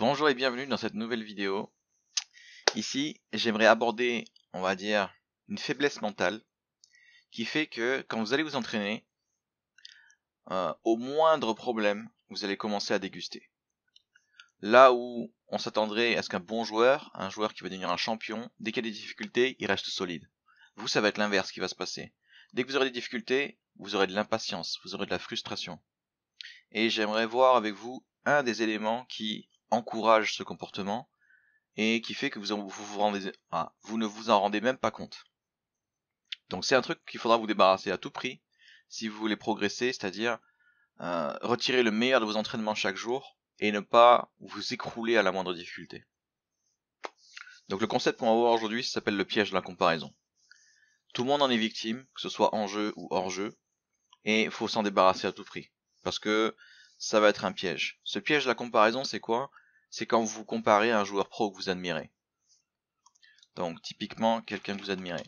Bonjour et bienvenue dans cette nouvelle vidéo. Ici, j'aimerais aborder, on va dire, une faiblesse mentale qui fait que quand vous allez vous entraîner, euh, au moindre problème, vous allez commencer à déguster. Là où on s'attendrait à ce qu'un bon joueur, un joueur qui va devenir un champion, dès qu'il y a des difficultés, il reste solide. Vous, ça va être l'inverse qui va se passer. Dès que vous aurez des difficultés, vous aurez de l'impatience, vous aurez de la frustration. Et j'aimerais voir avec vous un des éléments qui encourage ce comportement et qui fait que vous, vous, rendez, vous ne vous en rendez même pas compte. Donc c'est un truc qu'il faudra vous débarrasser à tout prix si vous voulez progresser, c'est-à-dire euh, retirer le meilleur de vos entraînements chaque jour et ne pas vous écrouler à la moindre difficulté. Donc le concept qu'on va voir aujourd'hui s'appelle le piège de la comparaison. Tout le monde en est victime, que ce soit en jeu ou hors jeu, et il faut s'en débarrasser à tout prix, parce que ça va être un piège. Ce piège de la comparaison, c'est quoi c'est quand vous comparez à un joueur pro que vous admirez. Donc typiquement quelqu'un que vous admirez.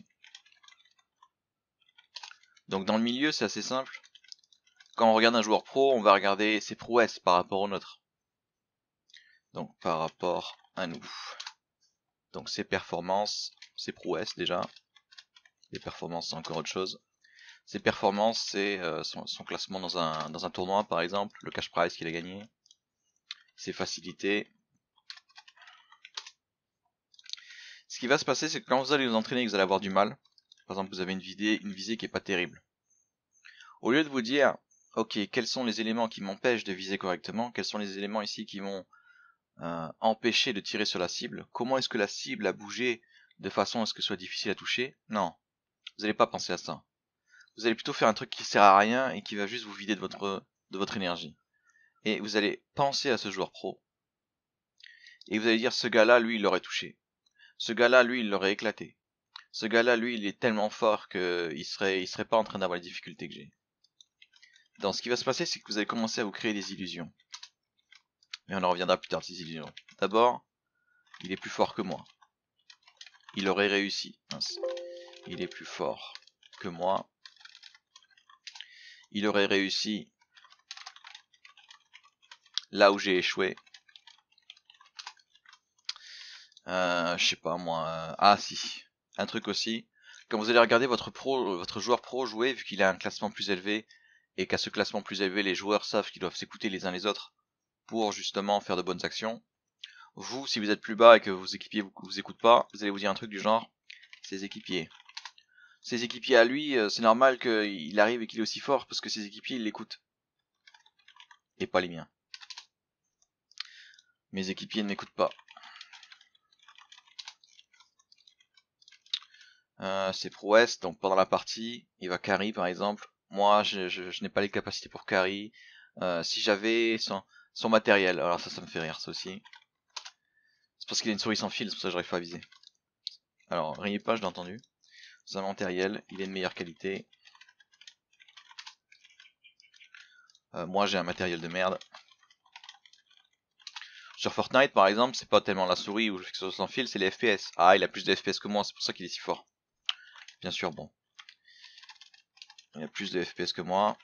Donc dans le milieu c'est assez simple. Quand on regarde un joueur pro, on va regarder ses prouesses par rapport au nôtre. Donc par rapport à nous. Donc ses performances, ses prouesses déjà. Les performances c'est encore autre chose. Ses performances c'est euh, son, classement dans un, dans un tournoi par exemple, le cash prize qu'il a gagné c'est facilité. Ce qui va se passer, c'est que quand vous allez vous entraîner vous allez avoir du mal, par exemple vous avez une visée, une visée qui n'est pas terrible, au lieu de vous dire, ok, quels sont les éléments qui m'empêchent de viser correctement, quels sont les éléments ici qui vont euh, empêché de tirer sur la cible, comment est-ce que la cible a bougé de façon à ce que ce soit difficile à toucher, non, vous n'allez pas penser à ça. Vous allez plutôt faire un truc qui sert à rien et qui va juste vous vider de votre, de votre énergie et vous allez penser à ce joueur pro, et vous allez dire ce gars-là, lui, il l'aurait touché. Ce gars-là, lui, il l'aurait éclaté. Ce gars-là, lui, il est tellement fort que il serait, il serait pas en train d'avoir les difficultés que j'ai. Donc, ce qui va se passer, c'est que vous allez commencer à vous créer des illusions. Mais on en reviendra plus tard ces illusions. D'abord, il est plus fort que moi. Il aurait réussi. Il est plus fort que moi. Il aurait réussi là où j'ai échoué. Euh, je sais pas moi. Euh, ah si, un truc aussi. Quand vous allez regarder votre pro, votre joueur pro jouer, vu qu'il a un classement plus élevé et qu'à ce classement plus élevé, les joueurs savent qu'ils doivent s'écouter les uns les autres pour justement faire de bonnes actions. Vous, si vous êtes plus bas et que vos équipiers vous, vous écoutent pas, vous allez vous dire un truc du genre ses équipiers. Ses équipiers à lui, euh, c'est normal qu'il arrive et qu'il est aussi fort parce que ses équipiers ils l'écoutent et pas les miens. Mes équipiers ne m'écoutent pas. Euh, c'est prouesse, donc pendant la partie, il va carry par exemple. Moi, je, n'ai pas les capacités pour carry. Euh, si j'avais son, matériel, alors ça, ça me fait rire, ça aussi. C'est parce qu'il a une souris sans fil, c'est pour ça que j'aurais pas Alors, Alors, n'est pas, je l'ai entendu. Son matériel, il est de meilleure qualité. Euh, moi, j'ai un matériel de merde. Sur Fortnite, par exemple, c'est pas tellement la souris ou le soit sans fil, c'est les FPS. Ah, il a plus de FPS que moi, c'est pour ça qu'il est si fort. Bien sûr, bon. Il a plus de FPS que moi.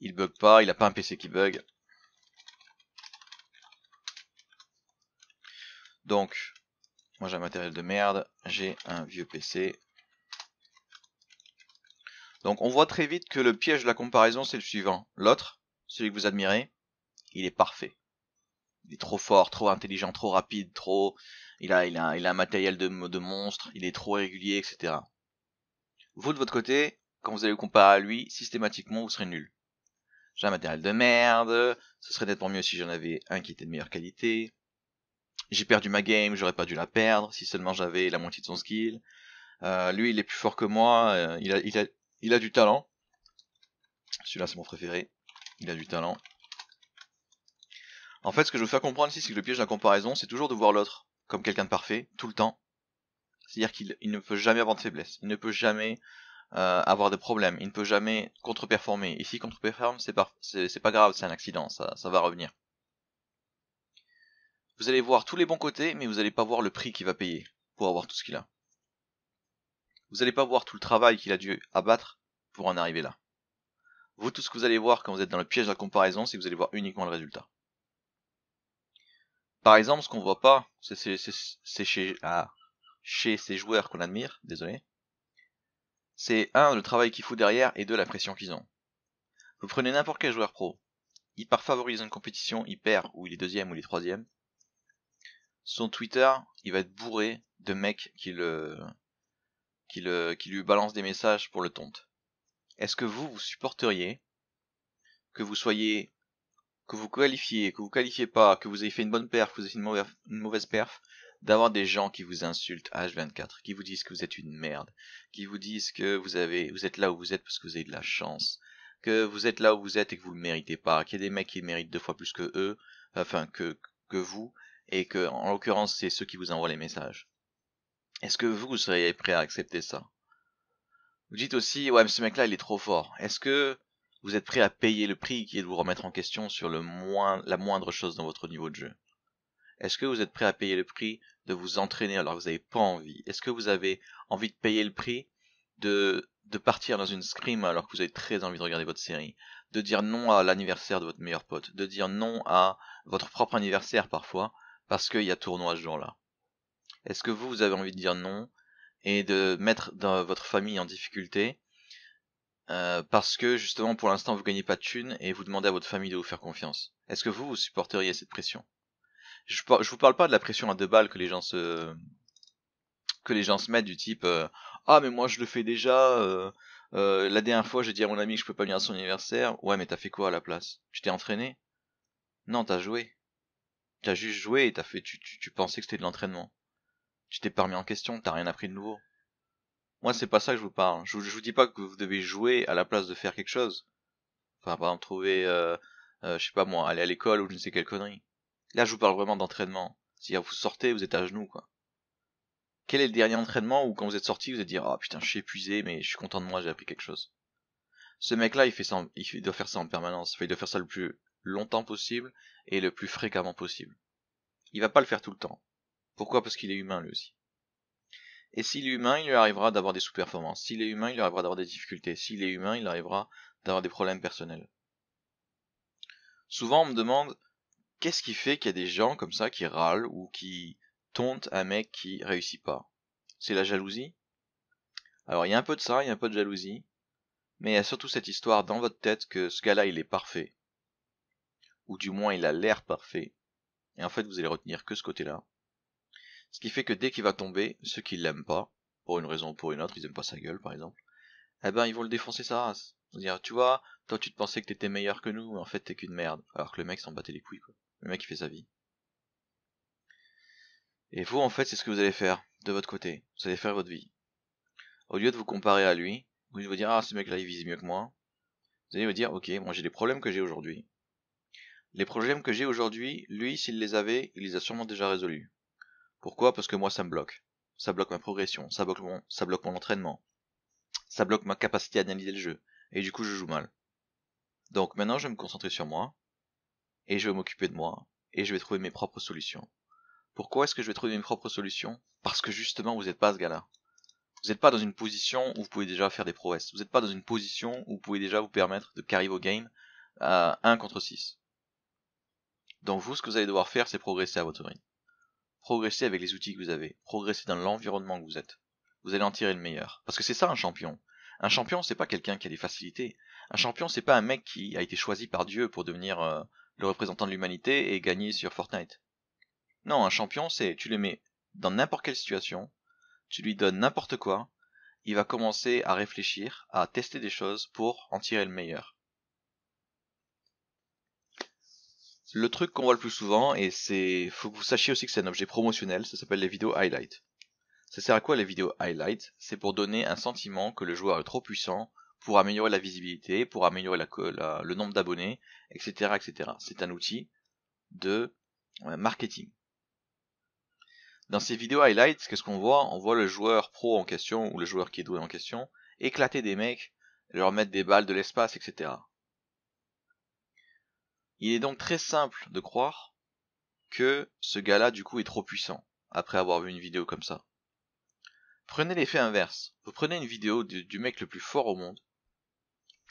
Il bug pas, il a pas un PC qui bug. Donc, moi j'ai un matériel de merde, j'ai un vieux PC. Donc on voit très vite que le piège de la comparaison c'est le suivant. L'autre, celui que vous admirez, il est parfait. Il est trop fort, trop intelligent, trop rapide, trop. Il a, il a, il a un matériel de, monstre, il est trop régulier, etc. Vous, de votre côté, quand vous allez le comparer à lui, systématiquement, vous serez nul. J'ai un matériel de merde, ce serait nettement mieux si j'en avais un qui était de meilleure qualité. J'ai perdu ma game, j'aurais pas dû la perdre si seulement j'avais la moitié de son skill. Euh, lui, il est plus fort que moi, euh, il, a, il, a, il a du talent. Celui-là, c'est mon préféré. Il a du talent. En fait, ce que je veux faire comprendre ici, c'est que le piège de la comparaison, c'est toujours de voir l'autre comme quelqu'un de parfait, tout le temps. C'est-à-dire qu'il ne peut jamais avoir de faiblesse, il ne peut jamais euh, avoir de problème, il ne peut jamais contre-performer. Et s'il contre-performe, c'est pas grave, c'est un accident, ça, ça va revenir. Vous allez voir tous les bons côtés, mais vous n'allez pas voir le prix qu'il va payer pour avoir tout ce qu'il a. Vous n'allez pas voir tout le travail qu'il a dû abattre pour en arriver là. Vous, tout ce que vous allez voir quand vous êtes dans le piège de la comparaison, c'est que vous allez voir uniquement le résultat. Par exemple, ce qu'on voit pas, c'est chez, ah, chez ces joueurs qu'on admire, désolé, c'est un, le travail qu'il faut derrière, et deux, la pression qu'ils ont. Vous prenez n'importe quel joueur pro, il part favoriser une compétition, il perd, ou il est deuxième, ou il est troisième. Son Twitter, il va être bourré de mecs qui le, qui le, qui lui balancent des messages pour le tonte est-ce que vous, vous supporteriez que vous soyez, que vous qualifiez, que vous qualifiez pas, que vous ayez fait une bonne perf, que vous ayez fait une mauvaise, une perf, d'avoir des gens qui vous insultent H24, qui vous disent que vous êtes une merde, qui vous disent que vous avez, vous êtes là où vous êtes parce que vous avez de la chance, que vous êtes là où vous êtes et que vous le méritez pas, qu'il y a des mecs qui méritent deux fois plus que eux, enfin que, que vous, et que en l'occurrence c'est ceux qui vous envoient les messages. Est-ce que vous seriez prêt à accepter ça vous dites aussi, ouais, mais ce mec-là, il est trop fort. Est-ce que vous êtes prêt à payer le prix qui est de vous remettre en question sur le moins, la moindre chose dans votre niveau de jeu Est-ce que vous êtes prêt à payer le prix de vous entraîner alors que vous n'avez pas envie Est-ce que vous avez envie de payer le prix de, de partir dans une scrim alors que vous avez très envie de regarder votre série De dire non à l'anniversaire de votre meilleur pote De dire non à votre propre anniversaire parfois parce qu'il y a tournoi ce jour-là Est-ce que vous, vous avez envie de dire non et de mettre votre famille en difficulté euh, parce que justement pour l'instant vous gagnez pas de thunes et vous demandez à votre famille de vous faire confiance. Est-ce que vous, vous supporteriez cette pression je, je vous parle pas de la pression à deux balles que les gens se que les gens se mettent du type euh, ah mais moi je le fais déjà euh, la dernière fois j'ai dit à mon ami que je peux pas venir à son anniversaire ouais mais t'as fait quoi à la place tu t'es entraîné non t'as joué t'as juste joué et t'as fait tu, tu pensais que c'était de l'entraînement tu t'es pas remis en question, t'as rien appris de nouveau. Moi, c'est pas ça que je vous parle. Je, vous dis pas que vous devez jouer à la place de faire quelque chose. Enfin, par exemple, trouver, euh, euh, je sais pas moi, aller à l'école ou je ne sais quelle connerie. Là, je vous parle vraiment d'entraînement. Si vous sortez, vous êtes à genoux, quoi. Quel est le dernier entraînement où quand vous êtes sorti, vous êtes dit, ah oh, putain, je suis épuisé, mais je suis content de moi, j'ai appris quelque chose. Ce mec-là, il fait ça, il doit faire ça en permanence. il doit faire ça le plus longtemps possible et le plus fréquemment possible. Il va pas le faire tout le temps. Pourquoi Parce qu'il est humain lui aussi. Et s'il est humain, il lui arrivera d'avoir des sous-performances. S'il est humain, il lui arrivera d'avoir des difficultés. S'il est humain, il arrivera d'avoir des problèmes personnels. Souvent, on me demande qu'est-ce qui fait qu'il y a des gens comme ça qui râlent ou qui tontent un mec qui réussit pas. C'est la jalousie Alors, il y a un peu de ça, il y a un peu de jalousie. Mais il y a surtout cette histoire dans votre tête que ce gars-là, il est parfait. Ou du moins, il a l'air parfait. Et en fait, vous allez retenir que ce côté-là. Ce qui fait que dès qu'il va tomber, ceux qui l'aiment pas, pour une raison ou pour une autre, ils aiment pas sa gueule par exemple, eh ben ils vont le défoncer sa race. Ils vont dire tu vois, toi tu te pensais que t'étais meilleur que nous, mais en fait t'es qu'une merde. Alors que le mec s'en battait les couilles quoi. Le mec il fait sa vie. Et vous en fait c'est ce que vous allez faire de votre côté. Vous allez faire votre vie. Au lieu de vous comparer à lui, vous allez vous dire ah ce mec là il vise mieux que moi, vous allez vous dire ok moi j'ai des problèmes que j'ai aujourd'hui. Les problèmes que j'ai aujourd'hui, lui s'il les avait, il les a sûrement déjà résolus. Pourquoi Parce que moi ça me bloque. Ça bloque ma progression, ça bloque mon, ça bloque entraînement, ça bloque ma capacité à analyser le jeu, et du coup je joue mal. Donc maintenant je vais me concentrer sur moi, et je vais m'occuper de moi, et je vais trouver mes propres solutions. Pourquoi est-ce que je vais trouver mes propres solutions Parce que justement vous n'êtes pas ce gars-là. Vous n'êtes pas dans une position où vous pouvez déjà faire des prouesses. Vous n'êtes pas dans une position où vous pouvez déjà vous permettre de carry vos games à 1 contre 6. Donc vous, ce que vous allez devoir faire, c'est progresser à votre rythme progressez avec les outils que vous avez, progressez dans l'environnement que vous êtes. Vous allez en tirer le meilleur. Parce que c'est ça un champion. Un champion, c'est pas quelqu'un qui a des facilités. Un champion, c'est pas un mec qui a été choisi par Dieu pour devenir euh, le représentant de l'humanité et gagner sur Fortnite. Non, un champion, c'est tu le mets dans n'importe quelle situation, tu lui donnes n'importe quoi, il va commencer à réfléchir, à tester des choses pour en tirer le meilleur. Le truc qu'on voit le plus souvent, et c'est, faut que vous sachiez aussi que c'est un objet promotionnel, ça s'appelle les vidéos highlight. Ça sert à quoi les vidéos highlights C'est pour donner un sentiment que le joueur est trop puissant, pour améliorer la visibilité, pour améliorer la, le nombre d'abonnés, etc., etc. C'est un outil de euh, marketing. Dans ces vidéos highlights, qu'est-ce qu'on voit On voit le joueur pro en question ou le joueur qui est doué en question éclater des mecs, leur mettre des balles de l'espace, etc. Il est donc très simple de croire que ce gars-là du coup est trop puissant après avoir vu une vidéo comme ça. Prenez l'effet inverse. Vous prenez une vidéo du, mec le plus fort au monde,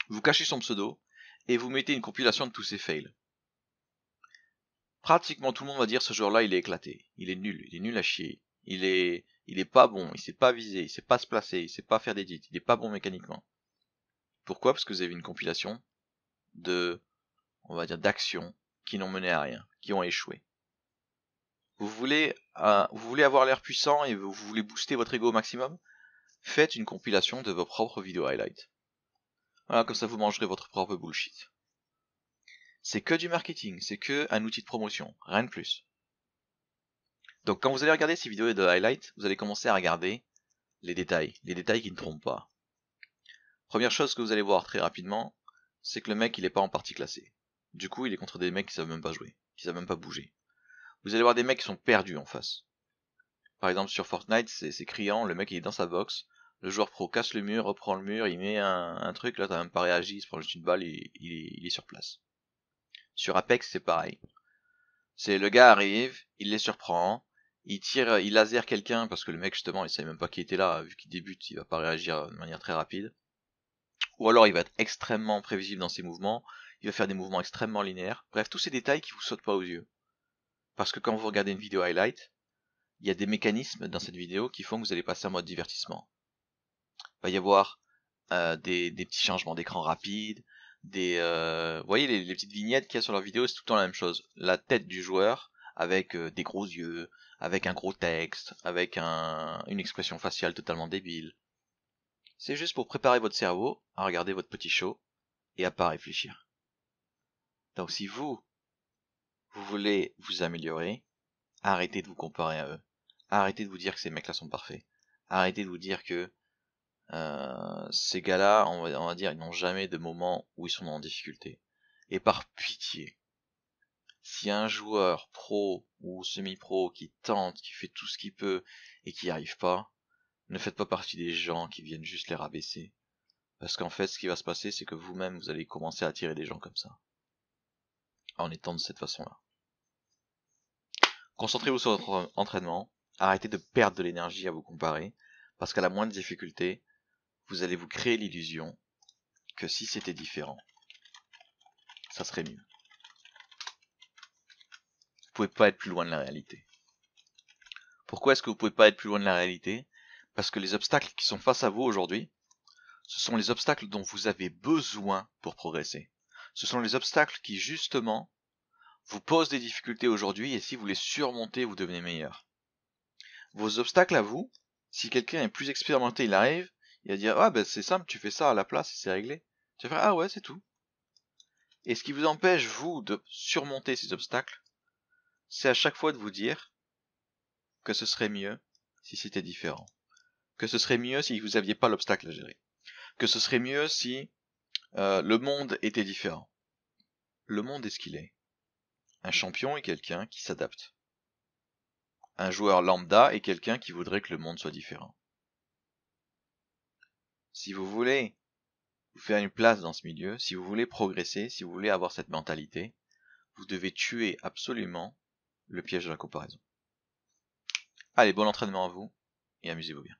vous cachez son pseudo et vous mettez une compilation de tous ses fails. Pratiquement tout le monde va dire ce joueur-là il est éclaté, il est nul, il est nul à chier, il est, il est pas bon, il sait pas viser, il sait pas se placer, il sait pas faire des il est pas bon mécaniquement. Pourquoi Parce que vous avez une compilation de on va dire, d'actions qui n'ont mené à rien, qui ont échoué. Vous voulez, euh, vous voulez avoir l'air puissant et vous voulez booster votre ego au maximum Faites une compilation de vos propres vidéos highlights. Voilà, comme ça vous mangerez votre propre bullshit. C'est que du marketing, c'est que un outil de promotion, rien de plus. Donc quand vous allez regarder ces vidéos de highlights, vous allez commencer à regarder les détails, les détails qui ne trompent pas. Première chose que vous allez voir très rapidement, c'est que le mec il n'est pas en partie classé. Du coup, il est contre des mecs qui savent même pas jouer, qui savent même pas bouger. Vous allez voir des mecs qui sont perdus en face. Par exemple, sur Fortnite, c'est criant, le mec il est dans sa box, le joueur pro casse le mur, reprend le mur, il met un, truc, là t'as même pas réagi, il se prend juste une balle et il, est, sur place. Sur Apex, c'est pareil. C'est le gars arrive, il les surprend, il tire, il laser quelqu'un parce que le mec justement il savait même pas qui était là, vu qu'il débute, il va pas réagir de manière très rapide. Ou alors il va être extrêmement prévisible dans ses mouvements, il va faire des mouvements extrêmement linéaires, bref, tous ces détails qui vous sautent pas aux yeux. Parce que quand vous regardez une vidéo highlight, il y a des mécanismes dans cette vidéo qui font que vous allez passer en mode divertissement. Il va y avoir euh, des, petits changements d'écran rapides, des, euh, vous voyez les, petites vignettes qu'il y a sur leur vidéo, c'est tout le temps la même chose. La tête du joueur avec euh, des gros yeux, avec un gros texte, avec une expression faciale totalement débile. C'est juste pour préparer votre cerveau à regarder votre petit show et à pas réfléchir. Donc si vous, vous voulez vous améliorer, arrêtez de vous comparer à eux. Arrêtez de vous dire que ces mecs-là sont parfaits. Arrêtez de vous dire que euh, ces gars-là, on va, dire, ils n'ont jamais de moment où ils sont en difficulté. Et par pitié, si un joueur pro ou semi-pro qui tente, qui fait tout ce qu'il peut et qui n'y arrive pas, ne faites pas partie des gens qui viennent juste les rabaisser. Parce qu'en fait, ce qui va se passer, c'est que vous-même, vous allez commencer à attirer des gens comme ça en étant de cette façon-là. Concentrez-vous sur votre entraînement, arrêtez de perdre de l'énergie à vous comparer, parce qu'à la moindre difficulté, vous allez vous créer l'illusion que si c'était différent, ça serait mieux. Vous pouvez pas être plus loin de la réalité. Pourquoi est-ce que vous pouvez pas être plus loin de la réalité Parce que les obstacles qui sont face à vous aujourd'hui, ce sont les obstacles dont vous avez besoin pour progresser ce sont les obstacles qui justement vous posent des difficultés aujourd'hui et si vous les surmontez, vous devenez meilleur. Vos obstacles à vous, si quelqu'un est plus expérimenté, il arrive, il va dire ah ben c'est simple, tu fais ça à la place et c'est réglé. Tu vas faire ah ouais c'est tout. Et ce qui vous empêche vous de surmonter ces obstacles, c'est à chaque fois de vous dire que ce serait mieux si c'était différent, que ce serait mieux si vous n'aviez pas l'obstacle à gérer, que ce serait mieux si euh, le monde était différent. Le monde est ce qu'il est. Un mmh. champion est quelqu'un qui s'adapte. Un joueur lambda est quelqu'un qui voudrait que le monde soit différent. Si vous voulez vous faire une place dans ce milieu, si vous voulez progresser, si vous voulez avoir cette mentalité, vous devez tuer absolument le piège de la comparaison. Allez, bon entraînement à vous et amusez-vous bien.